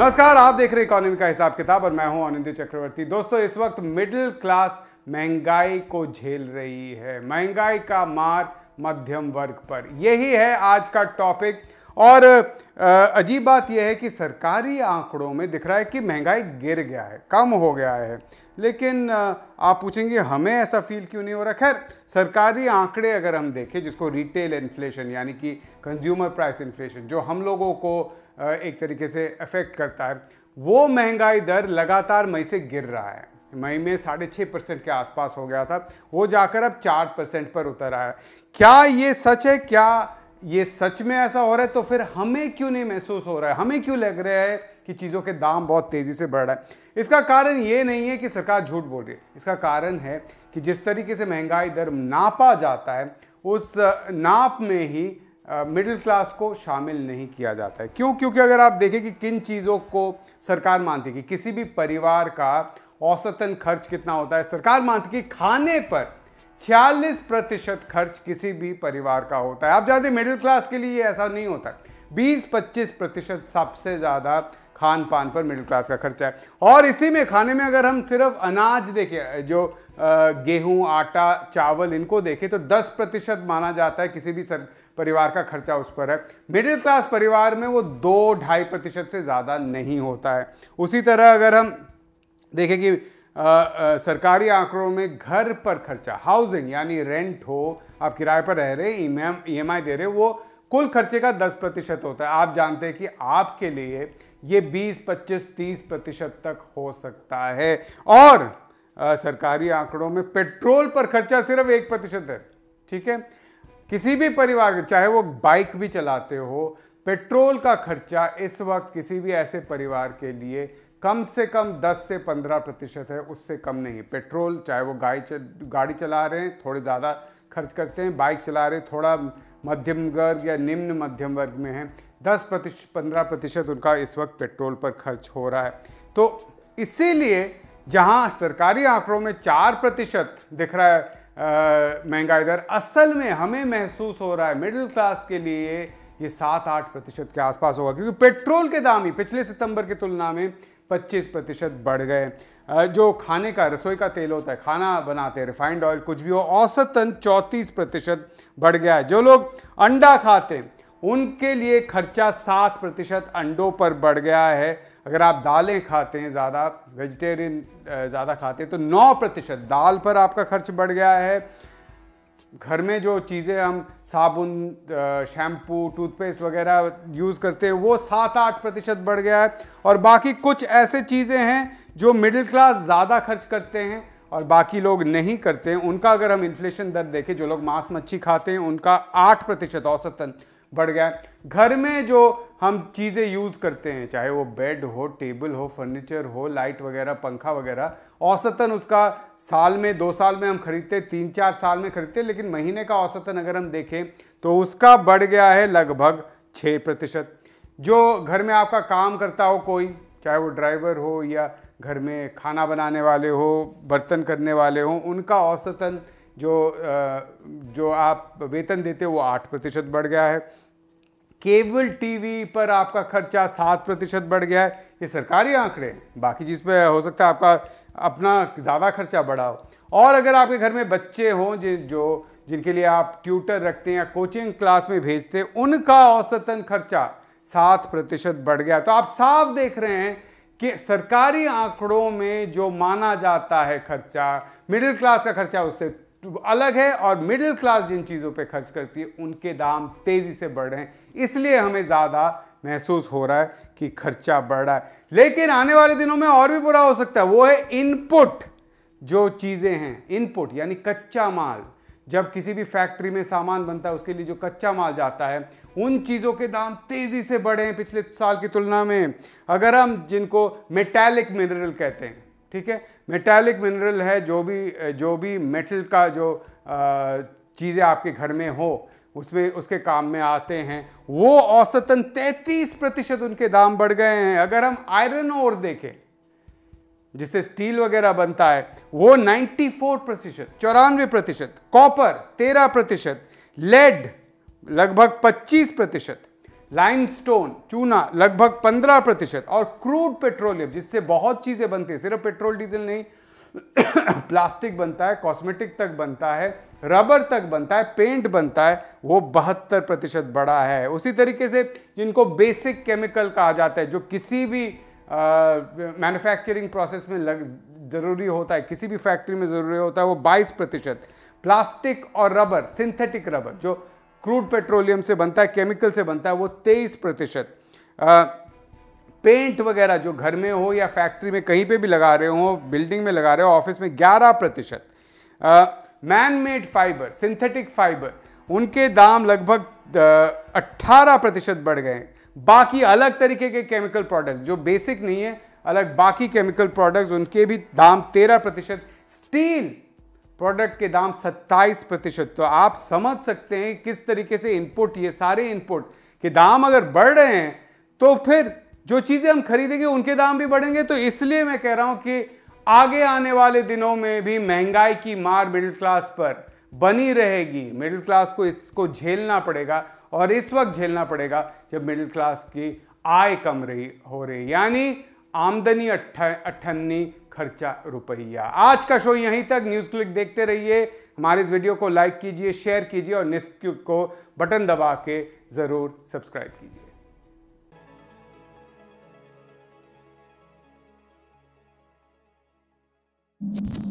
नमस्कार आप देख रहे हैं इकोनॉमी का हिसाब किताब और मैं हूं आनंदी चक्रवर्ती दोस्तों इस वक्त मिडिल क्लास महंगाई को झेल रही है महंगाई का मार मध्यम वर्ग पर यही है आज का टॉपिक और अजीब बात यह है कि सरकारी आंकड़ों में दिख रहा है कि महंगाई गिर गया है कम हो गया है लेकिन आप पूछेंगे हमें ऐसा फील क्यों नहीं हो रहा खैर सरकारी आंकड़े अगर हम देखें जिसको रिटेल इन्फ्लेशन यानी कि कंज्यूमर प्राइस इन्फ्लेशन जो हम लोगों को एक तरीके से अफेक्ट करता है वो महंगाई दर लगातार मई से गिर रहा है मई में साढ़े छः परसेंट के आसपास हो गया था वो जाकर अब चार परसेंट पर उतर आया क्या ये सच है क्या ये सच में ऐसा हो रहा है तो फिर हमें क्यों नहीं महसूस हो रहा है हमें क्यों लग रहा है कि चीज़ों के दाम बहुत तेज़ी से बढ़ रहा है इसका कारण ये नहीं है कि सरकार झूठ बोल रही है इसका कारण है कि जिस तरीके से महंगाई दर नापा जाता है उस नाप में ही मिडिल क्लास को शामिल नहीं किया जाता है क्यों क्योंकि अगर आप देखें कि किन चीज़ों को सरकार मानती है कि किसी भी परिवार का औसतन खर्च कितना होता है सरकार मानती है कि खाने पर 46 प्रतिशत खर्च किसी भी परिवार का होता है आप जानते मिडिल क्लास के लिए ऐसा नहीं होता 20-25 प्रतिशत सबसे ज़्यादा खान पान पर मिडिल क्लास का खर्चा है और इसी में खाने में अगर हम सिर्फ अनाज देखें जो गेहूं आटा चावल इनको देखें तो 10 प्रतिशत माना जाता है किसी भी सर परिवार का खर्चा उस पर है मिडिल क्लास परिवार में वो दो ढाई प्रतिशत से ज़्यादा नहीं होता है उसी तरह अगर हम देखें कि आ, आ, सरकारी आंकड़ों में घर पर खर्चा हाउसिंग यानी रेंट हो आप किराए पर रह रहे ई एम दे रहे वो कुल खर्चे का 10 प्रतिशत होता है आप जानते हैं कि आपके लिए ये 20, 25, 30 प्रतिशत तक हो सकता है और आ, सरकारी आंकड़ों में पेट्रोल पर खर्चा सिर्फ एक प्रतिशत है ठीक है किसी भी परिवार चाहे वो बाइक भी चलाते हो पेट्रोल का खर्चा इस वक्त किसी भी ऐसे परिवार के लिए कम से कम 10 से 15 प्रतिशत है उससे कम नहीं पेट्रोल चाहे वो गाड़ी चल गाड़ी चला रहे हैं थोड़े ज़्यादा खर्च करते हैं बाइक चला रहे थोड़ा मध्यम वर्ग या निम्न मध्यम वर्ग में हैं दस प्रतिशत पंद्रह प्रतिशत उनका इस वक्त पेट्रोल पर खर्च हो रहा है तो इसीलिए जहां सरकारी आंकड़ों में चार प्रतिशत दिख रहा है महंगाई दर असल में हमें महसूस हो रहा है मिडिल क्लास के लिए ये सात आठ प्रतिशत के आसपास होगा क्योंकि पेट्रोल के दाम ही पिछले सितंबर की तुलना में 25 प्रतिशत बढ़ गए जो खाने का रसोई का तेल होता है खाना बनाते हैं रिफाइंड ऑयल कुछ भी हो औसतन 34 प्रतिशत बढ़ गया है जो लोग अंडा खाते हैं उनके लिए खर्चा सात प्रतिशत अंडों पर बढ़ गया है अगर आप दालें खाते हैं ज़्यादा वेजिटेरियन ज़्यादा खाते हैं तो नौ प्रतिशत दाल पर आपका खर्च बढ़ गया है घर में जो चीज़ें हम साबुन शैम्पू टूथपेस्ट वगैरह यूज़ करते हैं वो सात आठ प्रतिशत बढ़ गया है और बाकी कुछ ऐसे चीज़ें हैं जो मिडिल क्लास ज़्यादा खर्च करते हैं और बाकी लोग नहीं करते हैं उनका अगर हम इन्फ्लेशन दर देखें जो लोग मांस मच्छी खाते हैं उनका आठ प्रतिशत औसतन बढ़ गया है घर में जो हम चीज़ें यूज़ करते हैं चाहे वो बेड हो टेबल हो फर्नीचर हो लाइट वगैरह पंखा वगैरह औसतन उसका साल में दो साल में हम खरीदते तीन चार साल में खरीदते लेकिन महीने का औसतन अगर हम देखें तो उसका बढ़ गया है लगभग छः प्रतिशत जो घर में आपका काम करता हो कोई चाहे वो ड्राइवर हो या घर में खाना बनाने वाले हो बर्तन करने वाले हों उनका औसतन जो जो आप वेतन देते हो वो आठ प्रतिशत बढ़ गया है केबल टीवी पर आपका खर्चा सात प्रतिशत बढ़ गया है ये सरकारी आंकड़े हैं बाकी चीज़ पे हो सकता है आपका अपना ज़्यादा खर्चा बढ़ा हो और अगर आपके घर में बच्चे हों जिन जो जिनके लिए आप ट्यूटर रखते हैं या कोचिंग क्लास में भेजते हैं उनका औसतन खर्चा सात प्रतिशत बढ़ गया तो आप साफ देख रहे हैं कि सरकारी आंकड़ों में जो माना जाता है खर्चा मिडिल क्लास का खर्चा उससे अलग है और मिडिल क्लास जिन चीज़ों पे खर्च करती है उनके दाम तेज़ी से बढ़ रहे हैं इसलिए हमें ज़्यादा महसूस हो रहा है कि खर्चा बढ़ रहा है लेकिन आने वाले दिनों में और भी बुरा हो सकता है वो है इनपुट जो चीज़ें हैं इनपुट यानी कच्चा माल जब किसी भी फैक्ट्री में सामान बनता है उसके लिए जो कच्चा माल जाता है उन चीज़ों के दाम तेज़ी से बढ़े हैं पिछले साल की तुलना में अगर हम जिनको मेटैलिक मिनरल कहते हैं ठीक है मेटालिक मिनरल है जो भी जो भी मेटल का जो चीज़ें आपके घर में हो उसमें उसके काम में आते हैं वो औसतन 33 प्रतिशत उनके दाम बढ़ गए हैं अगर हम आयरन और देखें जिससे स्टील वगैरह बनता है वो 94 प्रतिशत चौरानवे प्रतिशत कॉपर 13 प्रतिशत लेड लगभग 25 प्रतिशत लाइमस्टोन चूना लगभग 15 प्रतिशत और क्रूड पेट्रोलियम जिससे बहुत चीज़ें बनती है सिर्फ पेट्रोल डीजल नहीं प्लास्टिक बनता है कॉस्मेटिक तक बनता है रबर तक बनता है पेंट बनता है वो बहत्तर प्रतिशत बढ़ा है उसी तरीके से जिनको बेसिक केमिकल कहा जाता है जो किसी भी मैन्युफैक्चरिंग प्रोसेस में लग ज़रूरी होता है किसी भी फैक्ट्री में ज़रूरी होता है वो 22 प्रतिशत प्लास्टिक और रबर सिंथेटिक रबर जो क्रूड पेट्रोलियम से बनता है केमिकल से बनता है वो तेईस प्रतिशत पेंट वगैरह जो घर में हो या फैक्ट्री में कहीं पे भी लगा रहे हो बिल्डिंग में लगा रहे हो ऑफिस में 11 प्रतिशत man made fibre synthetic fibre उनके दाम लगभग अट्ठारह प्रतिशत बढ़ गए बाकी अलग तरीके के केमिकल प्रोडक्ट्स जो बेसिक नहीं है अलग बाकी केमिकल प्रोडक्ट्स उनके भी दाम तेरह प्रतिशत स्टील प्रोडक्ट के दाम 27 प्रतिशत तो आप समझ सकते हैं किस तरीके से इनपुट ये सारे इनपुट के दाम अगर बढ़ रहे हैं तो फिर जो चीज़ें हम खरीदेंगे उनके दाम भी बढ़ेंगे तो इसलिए मैं कह रहा हूँ कि आगे आने वाले दिनों में भी महंगाई की मार मिडिल क्लास पर बनी रहेगी मिडिल क्लास को इसको झेलना पड़ेगा और इस वक्त झेलना पड़ेगा जब मिडिल क्लास की आय कम रही हो रही यानी आमदनी अट्ठन्नी खर्चा रुपया आज का शो यहीं तक न्यूज़ क्लिक देखते रहिए हमारे इस वीडियो को लाइक कीजिए शेयर कीजिए और निस्क्यूब को बटन दबा के ज़रूर सब्सक्राइब कीजिए you